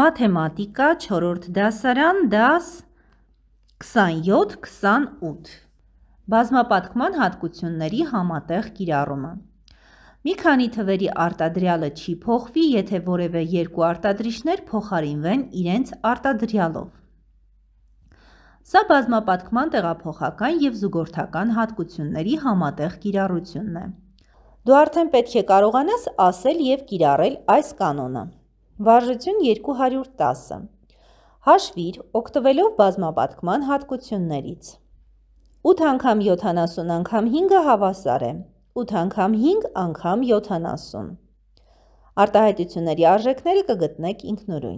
մաթեմատիկա 4-րդ դասարան, դաս 27-28։ Բազմապատկման հատկությունների համատեղ կիրառումը։ Մի քանի թվերի արտադրյալը չի փոխվի, եթե որևէ երկու արտադրիչներ փոխարինվեն իրենց արտադրյալով։ Սա բազմապատկման տեղափոխական եւ զուգորդական հատկությունների համատեղ կիրառությունն է։ Դու արդեն պետք է կարողանաս ասել եւ կիրառել այս կանոնը։ Վարժություն 210։ Հաշվիր օգտվելով բազմապատկման հատկություններից։ 8 անգամ 70 անգամ 5-ը հավասար է։ 8 անգամ 5 անգամ 70։ Արտահայտությունների արժեքները կգտնեք ինքնուրույն։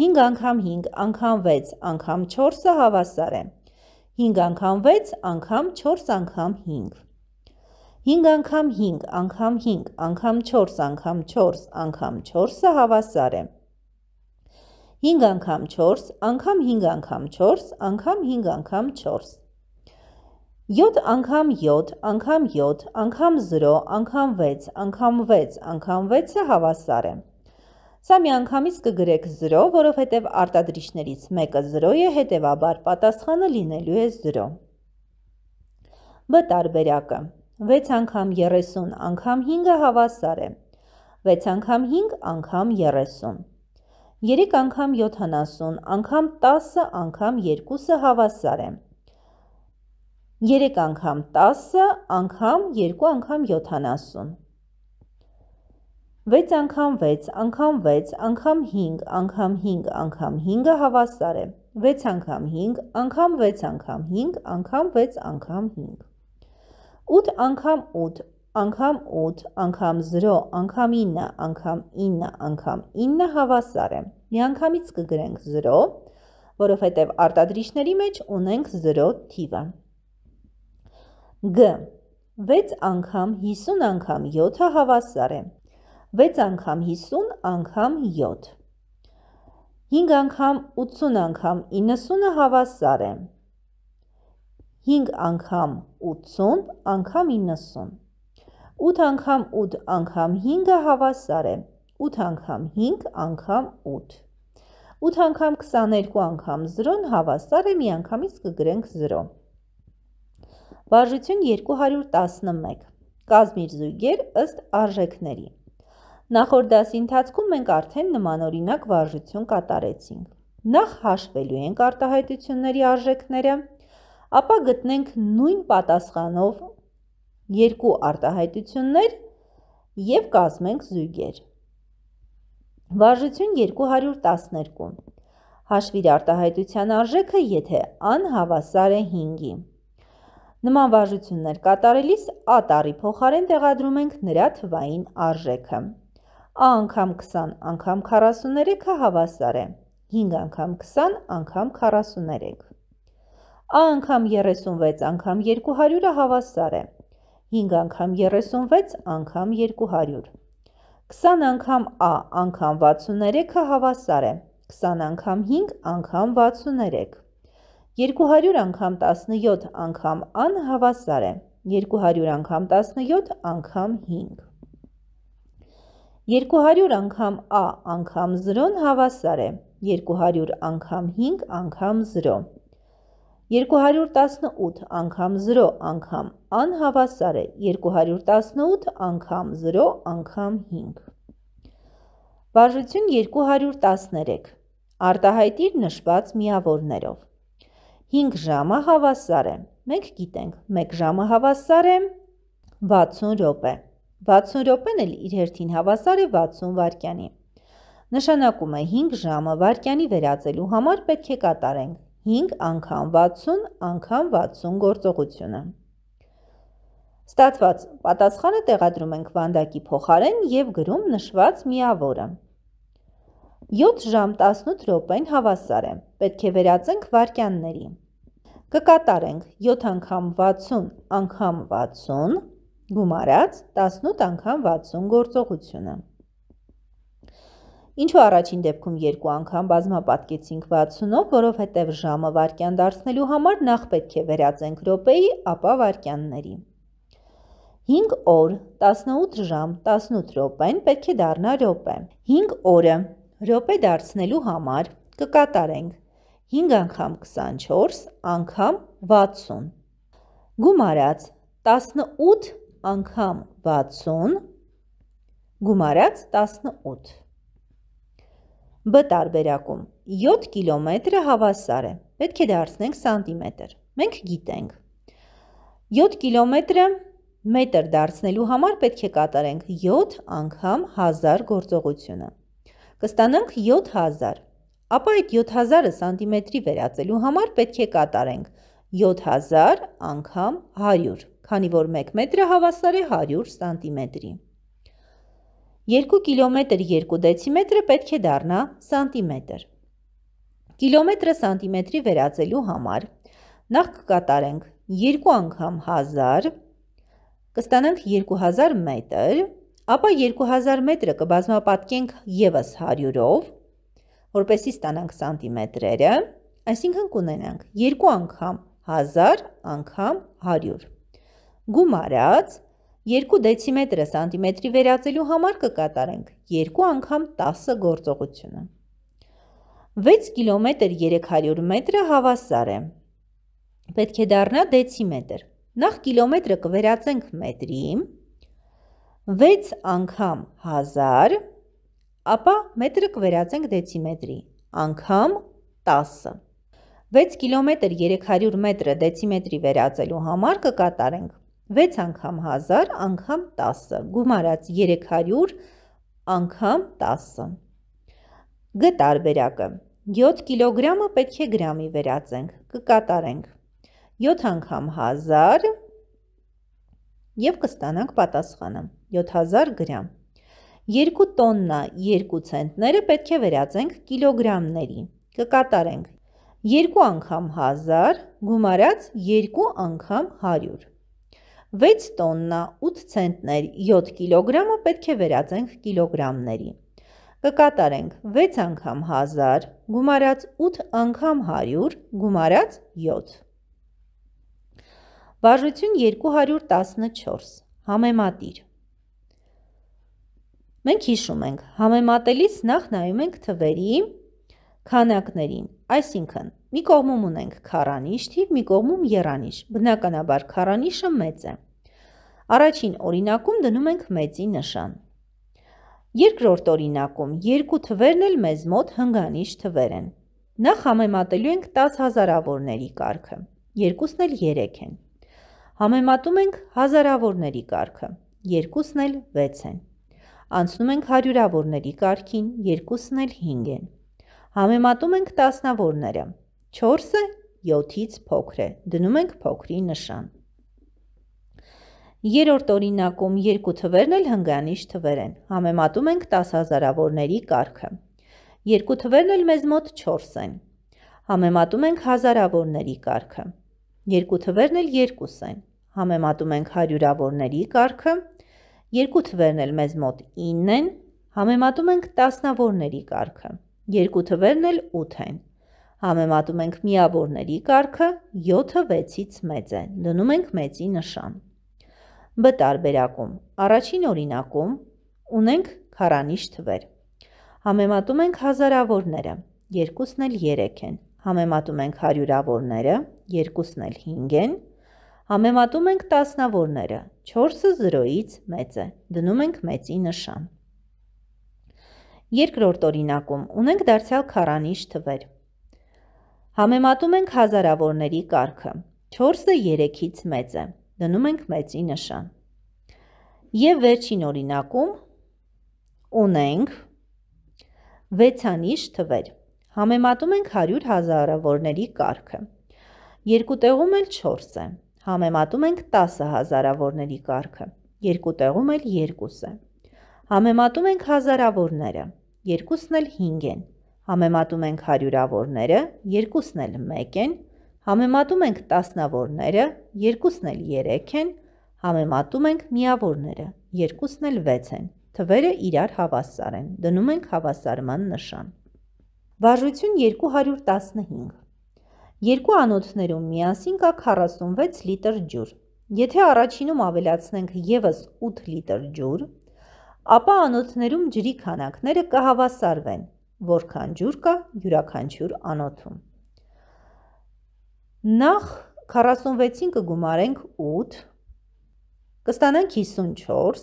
5 անգամ 5 անգամ 6 անգամ 4-ը հավասար է։ 5 անգամ 6 անգամ 4 անգամ 5։ 5 անգամ 5, անգամ 5, անգամ 4, անգամ 4, անգամ 4-ը հավասար է։ 5 անգամ 4, անգամ 5 անգամ 4, անգամ 5 անգամ 4։ 7 անգամ 7, անգամ 7, անգամ 0, անգամ 6, անգամ 6, անգամ 6-ը հավասար է։ Սա մի անգամից կգրեք 0, որովհետև արտադրիչներից մեկը 0 է, հետևաբար պատասխանը լինելու է 0։ Բ տարբերակը 6 անգամ 30 անգամ 5-ը հավասար է։ 6 անգամ 5 անգամ 30։ 3 անգամ 70 անգամ 10 անգամ 2-ը հավասար է։ 3 անգամ 10 անգամ 2 անգամ 70։ 6 անգամ 6 անգամ 6 անգամ 5 անգամ 5 անգամ 5-ը հավասար է։ 6 անգամ 5 անգամ 6 անգամ 5 անգամ 5 անգամ 5 8 անգամ 8, անգամ 8, անգամ 0, անգամ 9, անգամ 9, անգամ 9 հավասար է։ Միանգամից կգրենք 0, որովհետև արտադրիչների մեջ ունենք 0 թիվը։ Գ 6 անգամ 50 անգամ 7-ը հա հավասար է։ 6 անգամ 50 անգամ 7։ 5 անգամ 80 անգամ 90-ը հավասար է։ 5 անգամ 80 անգամ 90։ 8 անգամ 8 անգամ 5-ը հավասար է 8 անգամ 5 անգամ 8։ 8 անգամ 22 անգամ 0-ն հավասար է մի անգամից կգրենք 0։ Վարժություն 211։ Կազմիր զույգեր ըստ արժեքների։ Նախորդ դասի ընթացքում մենք արդեն նմանօրինակ վարժություն կատարեցինք։ Նախ հաշվելու ենք արտահայտությունների արժեքները, ապա գտնենք նույն պատասխանով երկու արտահայտություններ և կազմենք զույգեր։ Վարժություն 212 Հաշվիր արտահայտության արժեքը, եթե անհավասար է 5-ի։ Նման վարժություններ կատարելիս A տարի փոխարեն տեղադրում ենք նրա թվային արժեքը։ A անգամ 20 անգամ 43-ը հավասար է։ 5 անգամ 20 անգամ 43։ Ա անգամ 36 անգամ 200-ը հավասար է։ 5 անգամ 36 անգամ 200։ 20 անգամ A անգամ 63-ը հավասար է։ 20 անգամ 5 անգամ 63։ 200 անգամ 17 անգամ ան հավասար է։ 200 անգամ 17 անգամ 5։ 200 անգամ A անգամ 0 հավասար է։ 200 անգամ 5 անգամ 0։ 218 անգամ 0 անգամ անհավասար է 218 անգամ 0 անգամ 5։ Բաժություն 213։ Արտահայտիր նշված միավորներով։ 5 ժամը հավասար է։ Մենք գիտենք, 1 ժամը հավասար է 60 րոպե։ 60 րոպեն էլ իր հերթին հավասար է 60 վայրկյանի։ Նշանակում է 5 ժամը վայրկյանի վերածելու համար պետք է կատարենք 5 անգամ 60 անգամ 60 գործողությունը։ Ստացված պատասխանը տեղադրում ենք վանդակի փոխարեն և գրում նշված միավորը։ 7 ժամ 18 րոպեն հավասար է, պետք է վերածենք վարկյանների։ Կկատարենք 7 անգամ 60 անգամ 60, գումարած 18 անգամ 60 գործողությունը։ Ինչու առաջին դեպքում երկու անգամ բազմապատկեցինք 60-ով, որովհետև ժամը վարկյան դարձնելու համար նախ պետք է վերածենք րոպեի, ապա վարկյանների։ 5 օր, 18 ժամ, 18 րոպեն պետք է դառնա րոպե։ 5 օրը րոպե դարձնելու համար կկատարենք 5 անգամ 24 անգամ 60։ Գումարած 18 անգամ 60 գումարած 18 Բ տարբերակում 7 կիլոմետրը հավասար է, պետք է դարձնենք սանտիմետր։ Մենք գիտենք։ 7 կիլոմետրը մետր դարձնելու համար պետք է կատարենք 7 անգամ 1000 գործողությունը։ Կստանանք 7000։ Ապա այդ 7000-ը սանտիմետրի վերածելու համար պետք է կատարենք 7000 անգամ 100, քանի որ 1 մետրը հավասար է 100 սանտիմետրի։ 2 կիլոմետր 2 դեցիմետրը պետք է դառնա սանտիմետր։ Կիլոմետրը սանտիմետրի վերածելու համար նախ կկատարենք 2 անգամ 1000, կստանանք 2000 մետր, ապա 2000 մետրը կբազմապատկենք եւս 100-ով, որպեսի ստանանք սանտիմետրերը, այսինքն կունենանք 2 անգամ 1000 անգամ 100։ Գումարած 2 դեցիմետրը սանտիմետրի վերածելու համար կկատարենք 2 անգամ 10 գործողությունը։ 6 կիլոմետր 300 մետրը հավասար է։ Պետք է դառնա դեցիմետր։ Նախ կիլոմետրը կվերածենք մետրի, 6 անգամ 1000, ապա մետրը կվերածենք դեցիմետրի, անգամ 10։ 6 կիլոմետր 300 մետրը դեցիմետրի վերածելու համար կկատարենք 6 անգամ 1000 անգամ 10, գումարած 300 անգամ 10։ Գ տարբերակը։ 7 կիլոգրամը պետք է գրամի վերածենք, կկատարենք։ 7 անգամ 1000 եւ կստանանք պատասխանը 7000 գրամ։ 2 տոննա 2 ցենտները պետք է վերածենք կիլոգրամների, կկատարենք 2 անգամ 1000 գումարած 2 անգամ 100։ 6 տոննա, 8 ցենտներ, 7 կիլոգրամը պետք է վերածենք կիլոգրամների։ Կկատարենք 6 անգամ 1000, գումարած 8 անգամ 100, գումարած 7։ Բաժություն 214։ Համեմատիր։ Մենք հիշում ենք, համեմատելիս նախ նայում ենք թվերի քանակներին, այսինքն Մի կողմում ունենք քարանիշ թիվ, մի կողմում երանիշ։ Բնականաբար քարանիշը մեծ է։ Առաջին օրինակում դնում ենք մեծի նշան։ Երկրորդ օրինակում երկու թվերն էլ մեզ մոտ հնգանիշ թվեր են։ Նախ համեմատելու ենք 10 հազարավորների կարգը։ Երկուսն էլ 3 են։ Համեմատում ենք հազարավորների կարգը։ Երկուսն էլ 6 են։ Անցնում ենք հարյուրավորների կարգին, երկուսն էլ 5 են։ Համեմատում ենք տասնավորները, 4-ը 7-ից փոքր է։ Դնում ենք փոքրի նշան։ Երորդ օրինակում երկու թվերն էլ հնգանիշ թվեր են։ Համեմատում ենք 10000-ավորների կարգը։ Երկու թվերն էլ մեզ մոտ 4 են։ Համեմատում ենք հազարավորների կարգը։ Երկու թվերն էլ 2 են։ Համեմատում ենք հարյուրավորների կարգը։ Երկու թվերն էլ մեզ մոտ 9 են։ Համեմատում ենք տասնավորների կարգը։ Երկու թվերն էլ 8 են։ Համեմատում ենք միավորների կարգը 7-ը 6-ից մեծ է, դնում ենք մեծի նշան։ Բ տարբերակում, առաջին օրինակում ունենք քարանիշ թվեր։ Համեմատում ենք հազարավորները, երկուսն էլ 3 են։ Համեմատում ենք հարյուրավորները, երկուսն էլ 5 են։ Համեմատում ենք տասնավորները, 4-ը 0-ից մեծ է, դնում ենք մեծի նշան։ Երկրորդ օրինակում ունենք դարձյալ քարանիշ թվեր Համեմատում ենք հազարավորների կարգը։ 4-ը 3-ից մեծ է։ Դնում ենք մեծի նշան։ Եվ վերջին օրինակում ունենք 6-անիշ թվեր։ Համեմատում ենք 100 հազարավորների կարգը։ Երկու տեղում էլ 4 է։ Համեմատում ենք 10 հազարավորների կարգը։ Երկու տեղում էլ 2 է։ Համեմատում ենք հազարավորները։ Երկուսն էլ 5 են։ Համեմատում ենք հարյուրավորները, երկուսն էլ մեկ են, համեմատում ենք տասնավորները, երկուսն էլ երեք են, համեմատում ենք միավորները, երկուսն էլ վեց են։ Թվերը իրար հավասար են, դնում ենք հավասարման նշան։ Վարժություն 215 Երկու անոթներում միասին կա 46 լիտր ջուր։ Եթե առաջինում ավելացնենք եւս 8 լիտր ջուր, ապա անոթներում ջրի քանակները կհավասարվեն որքան ջուր կա յուրաքանչյուր անոթում։ Նախ 46-ին կգումարենք 8, կստանանք 54,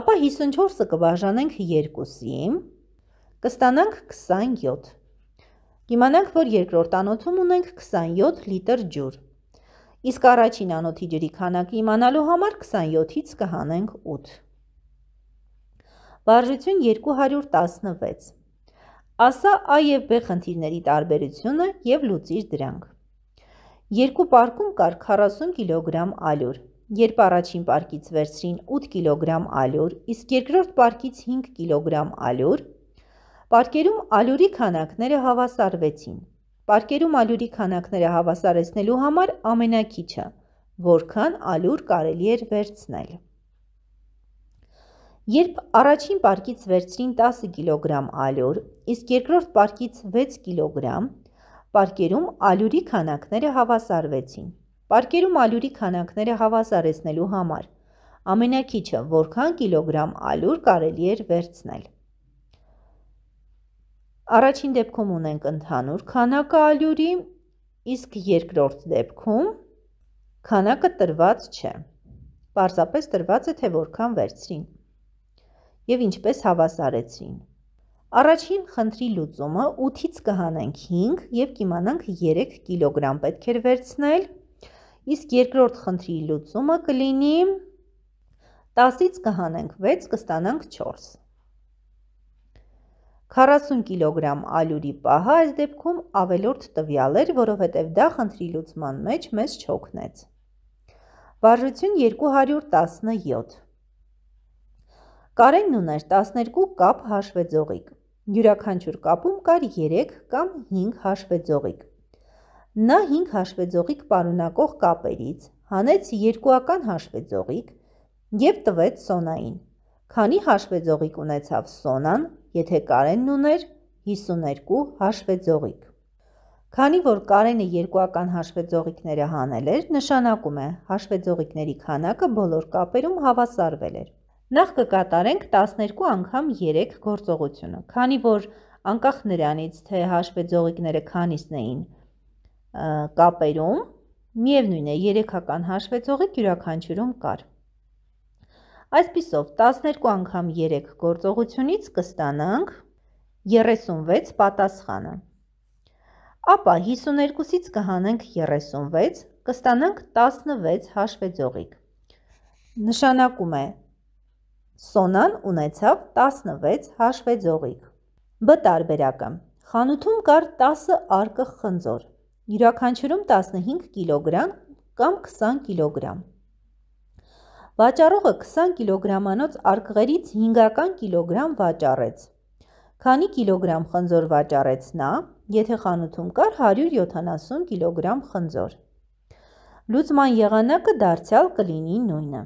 ապա 54-ը կբաժանենք 2-ի, կստանանք 27։ Կիմանանք, որ երկրորդ անոթում ունենք 27 լիտր ջուր։ Իսկ առաջին անոթի ջրի քանակը իմանալու համար 27-ից կհանենք 8։ Վարժություն 216 Ասա A և B խնդիրների տարբերությունը և լուծիր դրանք։ Երկու պարկում կար 40 կիլոգրամ ալյուր։ Երբ առաջին պարկից վերցրին 8 կիլոգրամ ալյուր, իսկ երկրորդ պարկից 5 կիլոգրամ ալյուր, պարկերում ալյուրի քանակները հավասարվեցին։ Պարկերում ալյուրի քանակները հավասարեցնելու համար ամենակիչը, որքան ալյուր կարելի էր վերցնել։ Երբ առաջին պարկից վերցրին 10 կիլոգրամ ալյուր, իսկ երկրորդ պարկից 6 կիլոգրամ, պարկերում ալյուրի քանակները հավասարվեցին։ Պարկերում ալյուրի քանակները հավասարեցնելու համար ամենակիչը որքան կիլոգրամ ալյուր կարելի էր վերցնել։ Առաջին դեպքում ունենք ընդհանուր քանակը ալյուրի, իսկ երկրորդ դեպքում քանակը տրված չէ։ Պարզապես տրված է թե որքան վերցրին եւ ինչպես հավասարեցրին։ Առաջին խնդրի լուծումը 8-ից կհանենք 5 եւ կիմանանք 3 կիլոգրամ պետք էր վերցնել, իսկ երկրորդ խնդրի լուծումը կլինի 10-ից կհանենք 6, կստանանք 4։ 40 կիլոգրամ ալյուրի պահը այս դեպքում ավելորդ տվյալ էր, որովհետև դա խնդրի լուծման մեջ մեզ չօգնեց։ Վարժություն 217 Կարենն ուներ 12 կապ հաշվեձողիկ։ Յուրաքանչյուր կապում կար 3 կամ 5 հաշվեձողիկ։ Նա 5 հաշվեձողիկ պարունակող կապերից հանեց երկուական հաշվեձողիկ եւ տվեց Սոնային։ Քանի հաշվեձողիկ ունեցավ Սոնան, եթե Կարենն ուներ 52 հաշվեձողիկ։ Քանի որ Կարենը երկուական հաշվեձողիկները հանել էր, նշանակում է հաշվեձողիկների քանակը բոլոր կապերում հավասարվել էր։ Նախ կկատարենք 12 անգամ 3 գործողությունը, քանի որ անկախ նրանից, թե հաշվետ զողիկները քանիսն էին կապերում, միևնույն է 3-ական հաշվետ զողիկ յուրաքանչյուրում կար։ Այսպիսով 12 անգամ 3 գործողությունից կստանանք 36 պատասխանը։ Ապա 52-ից կհանենք 36, կստանանք 16 հաշվետ զողիկ։ Նշանակում է Սոնան ունեցավ 16 հաշվեձողիկ։ Բ տարբերակը։ Խանութում կար 10 արկղ խնձոր, յուրաքանչյուրում 15 կիլոգրամ կամ 20 կիլոգրամ։ Վաճառողը 20 կիլոգրամանոց արկղերից 5-ական կիլոգրամ վաճառեց։ Քանի կիլոգրամ խնձոր վաճառեց նա, եթե խանութում կար 170 կիլոգրամ խնձոր։ Լուծման եղանակը դարձյալ կլինի նույնը։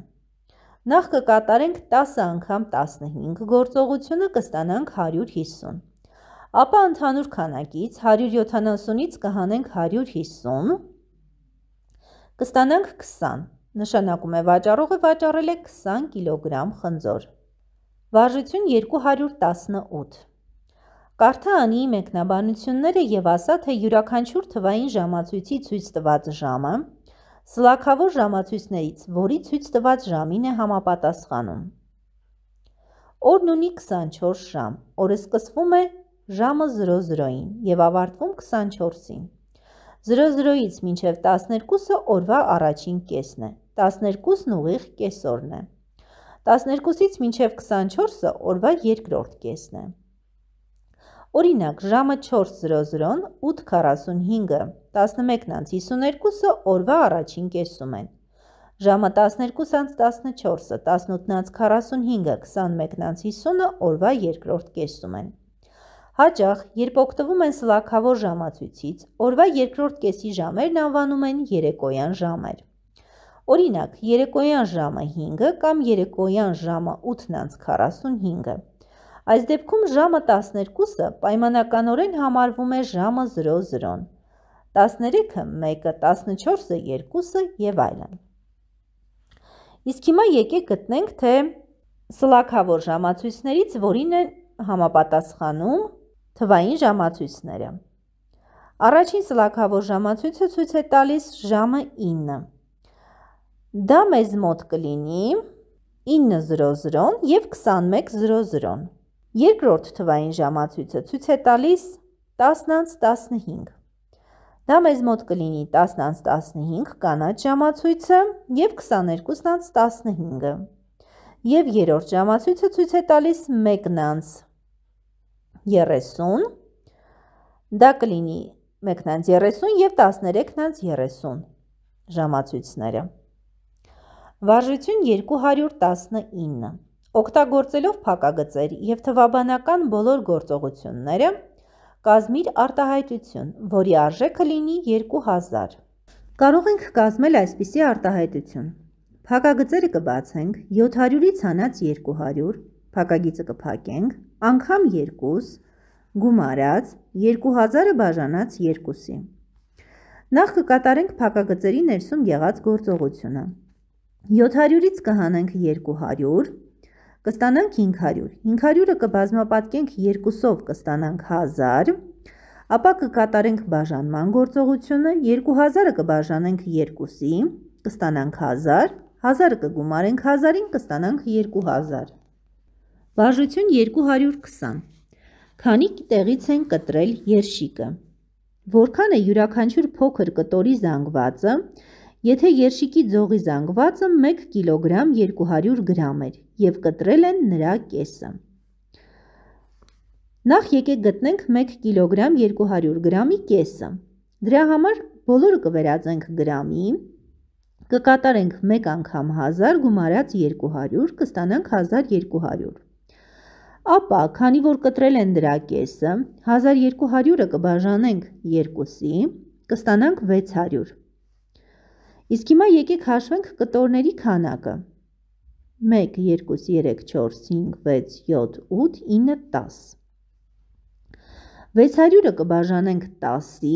Նախ կկատարենք 10 անգամ 15 գործողությունը կստանանք 150։ Ապա ընդհանուր քանակից 170-ից կհանենք 150, կստանանք 20։ Նշանակում է վաճառողը վաճառել է 20 կիլոգրամ խնձոր։ Վարժություն 218։ Կարթա անի մեկնաբանությունները եւ ասա, թե յուրաքանչյուր թվային ժամացույցի ցույց տված ժամը Սլակավոր ժամացույցներից, որի ցույց տված ժամին է համապատասխանում։ Օրն ունի 24 ժամ, օրը սկսվում է ժամը 00-ին եւ ավարտվում 24-ին։ 00-ից մինչև 12-ը օրվա առաջին կեսն է։ 12-ն ուղիղ կեսօրն է։ 12-ից մինչև 24-ը օրվա երկրորդ կեսն է։ 24 Օրինակ, ժամը 4:00-ն 8:45-ը 11:52-ը օրվա առաջին կեսում են։ Ժամը 12:14-ը 18:45-ը 21:50-ը օրվա երկրորդ կեսում են։ Հաճախ, երբ օգտվում են սլաքավոր ժամացույցից, օրվա երկրորդ կեսի ժամերն անվանում են երեկոյան ժամեր։ Օրինակ, երեկոյան ժամը 5-ը կամ երեկոյան ժամը 8:45-ը Այս դեպքում ժամը 12-ը պայմանականորեն համարվում է ժամը 00-ն, 13-ը 1-ը, 14-ը 2-ը եւ այլն։ Իսկ հիմա եկեք գտնենք, թե սլաքավոր ժամացույցներից որին են համապատասխանում թվային ժամացույցները։ Առաջին սլաքավոր ժամացույցը ցույց է տալիս ժամը 9։ Դա մեզ մոտ կլինի 9:00-ն եւ 21:00-ն։ Երկրորդ թվային ժամացույցը ցույց է տալիս 10-15։ Դա մեզ մոտ կլինի 10-15 կանաչ ժամացույցը եւ 22-15-ը։ Եվ երրորդ ժամացույցը ցույց է տալիս 1-30։ Դա կլինի 1-30 եւ 13-30 ժամացույցները։ Վարժություն 219 Օգտագործելով փակագծեր եւ թվաբանական բոլոր գործողությունները կազմիր արտահայտություն, որի արժեքը լինի 2000։ Կարող ենք կազմել այսպիսի արտահայտություն. Փակագծերը կբացենք 700-ից հանած 200, փակագիծը կփակենք, անգամ 2, գումարած 2000-ը բաժանած 2-ի։ Նախ կկատարենք փակագծերի ներսում եղած գործողությունը։ 700-ից կհանենք 200, կստանանք 500, 500-ը կբազմապատկենք 2-ով կստանանք 1000, ապա կկատարենք բաժանման գործողությունը, 2000-ը կբաժանենք 2-ի, կստանանք 1000, 1000-ը կգումարենք 1000-ին, կստանանք 2000։ Բաժություն 220։ Քանի տեղից են կտրել երշիկը։ Որքան է յուրաքանչյուր փոքր կտորի զանգվածը, Եթե երշիկի ձողի զանգվածը 1 կիլոգրամ 200 գրամ էր և կտրել են նրա կեսը։ Նախ եկեք գտնենք 1 կիլոգրամ 200 գրամի կեսը։ Դրա համար բոլորը կվերածենք գրամի, կկատարենք 1 անգամ 1000 գումարած 200, կստանանք 1200։ Ապա, քանի որ կտրել են դրա կեսը, 1200-ը կբաժանենք 2-ի, կստանանք 600։ Իսկ հիմա եկեք հաշվենք կտորների քանակը։ 1 2 3 4 5 6 7 8 9 10 600-ը կբաժանենք 10-ի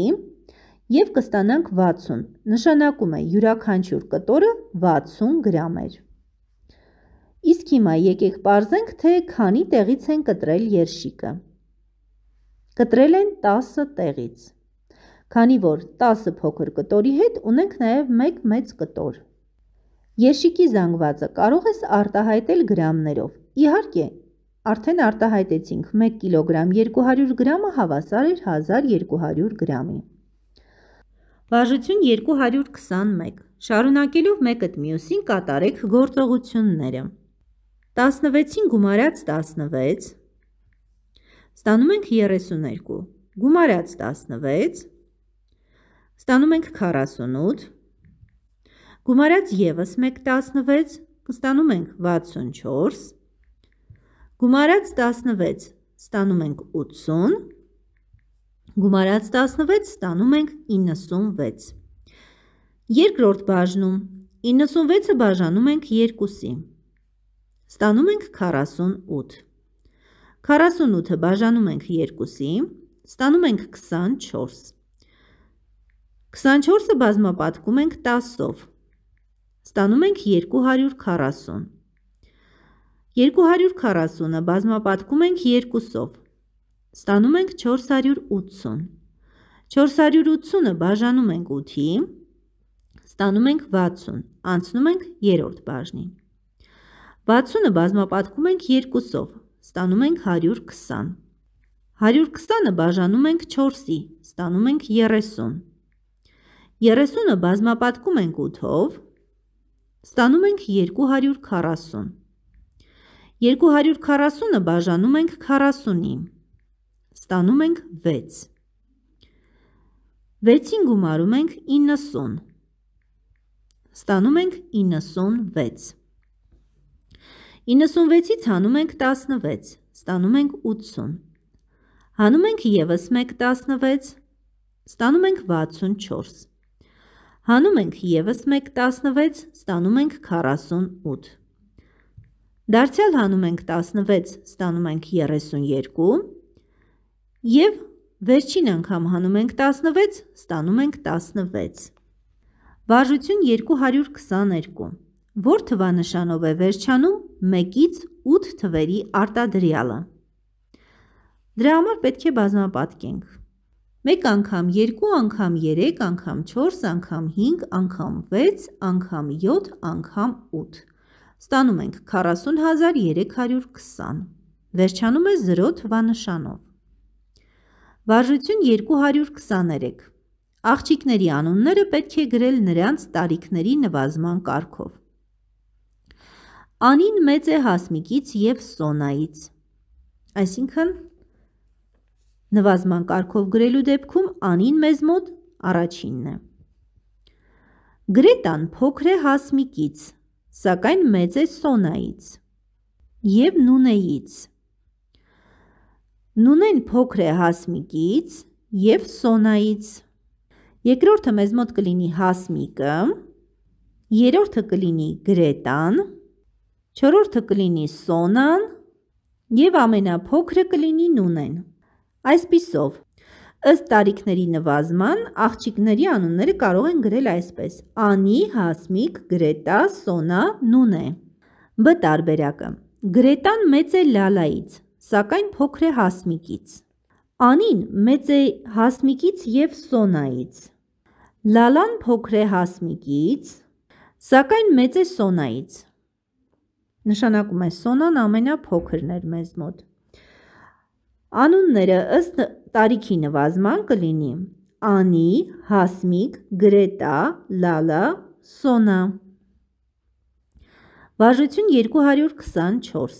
եւ կստանանք 60։ Նշանակում է յուրաքանչյուր կտորը 60 գրամ էր։ Իսկ հիմա եկեք parzենք, թե քանի տեղից են կտրել երշիկը։ Կտրել են 10 տեղից քանի որ 10 փոքր կտորի հետ ունենք նաև 1 մեծ կտոր։ Երշիկի զանգվածը կարող ես արտահայտել գրամներով։ Իհարկե, Արդեն արտահայտեցինք 1 կիլոգրամ 200 գրամը հավասար էր 1200 գրամի։ Վարժություն 221։ Շարունակելով մեկըտ մյուսին կատարեք գործողությունները։ 16-ին գումարած 16 ստանում ենք 32։ Գումարած 16 ստանում ենք 48, գումարած եվս 1 16, ստանում ենք 64, գումարած 16, ստանում ենք 80, գումարած 16, ստանում ենք 96։ Երկրորդ բաժնում 96-ը բաժանում ենք 2-ի, ստանում ենք 48, 48-ը բաժանում ենք 2-ի, ստանում ենք 24, 24-ը բազմապատկում ենք 10-ով։ Ստանում ենք 240։ 240-ը բազմապատկում ենք 2-ով։ Ստանում ենք 480։ 480-ը բաժանում ենք 8-ի, ստանում ենք 60, անցնում ենք երորդ բաժնին։ 60-ը բազմապատկում ենք 2-ով, ստանում ենք 120։ 120-ը բաժանում ենք 4-ի, ստանում ենք 30։ 30-ը բազմապատկում ենք 8-ով, ստանում ենք 240։ 240-ը բաժանում ենք 40-ի, ստանում ենք 6։ 6-ին գումարում ենք 90, ստանում ենք 96։ 96-ից հանում ենք 16, ստանում ենք 80։ Հանում ենք եվս մեկ 16, ստանում ենք 64։ Հանում ենք եւս 1 16, ստանում ենք 48։ Դարձյալ հանում ենք 16, ստանում ենք 32 եւ վերջին անգամ հանում ենք 16, ստանում ենք 16։ Վարժություն 222։ Որ թվանշանով է վերջանում 1-ից 8 թվերի արտադրյալը։ Դրա համար պետք է բազմապատկենք 1 անգամ, 2 անգամ, 3 անգամ, 4 անգամ, 5 անգամ, 6 անգամ, 7 անգամ, 8։ Ստանում ենք 40320։ Վերջանում է 0 թվանշանով։ Վարժություն 223։ Աղջիկների անունները պետք է գրել նրանց տարիքների նվազման կարգով։ Անին մեծ է Հասմիկից եւ Սոնայից։ Այսինքն նվազման կարգով գրելու դեպքում անին մեզ մոտ առաջինն է։ Գրետան փոքր է հասմիկից, սակայն մեծ է սոնայից և նունեից։ Նունեն փոքր է հասմիկից և սոնայից։ Երկրորդը մեզ մոտ կլինի հասմիկը, երորդը կլինի գրետան, չորորդը կլինի սոնան և ամենափոքրը կլինի նունեն։ Այսպիսով, ըստ տարիքների նվազման աղջիկների անունները կարող են գրել այսպես. Անի, Հասմիկ, Գրետա, Սոնա, Նունե։ Բ տարբերակը. Գրետան մեծ է Լալայից, սակայն փոքր է Հասմիկից։ Անին մեծ է Հասմիկից եւ Սոնայից։ Լալան փոքր է Հասմիկից, սակայն մեծ է Սոնայից։ Նշանակում է Սոնան ամենափոքրն էր մեզ մոտ։ Անունները ըստ տարիքի նվազման կլինի. Անի, Հասմիկ, Գրետա, Լալա, Սոնա։ Վարժություն 224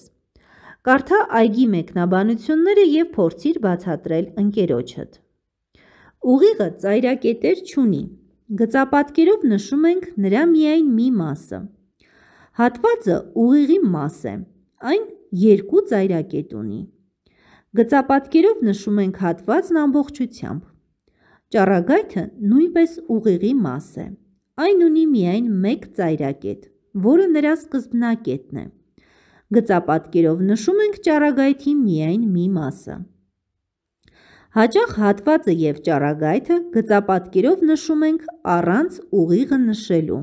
Կարդա այգի մեկնաբանությունները և փորձիր բացատրել ընկերոջըդ։ Ուղիղը ծայրակետեր չունի։ Գծապատկերով նշում ենք նրա միայն մի մասը։ Հատվածը ուղիղի մաս է։ Այն երկու ծայրակետ ունի։ Գծապատկերով նշում ենք հատվածն ամբողջությամբ։ Ճառագայթը նույնպես ուղիղի մաս է։ Այն ունի միայն մեկ ծայրակետ, որը նրա սկզբնակետն է։ Գծապատկերով նշում ենք ճառագայթի միայն մի մասը։ Հաճախ հատվածը եւ ճառագայթը գծապատկերով նշում ենք առանց ուղիղը նշելու։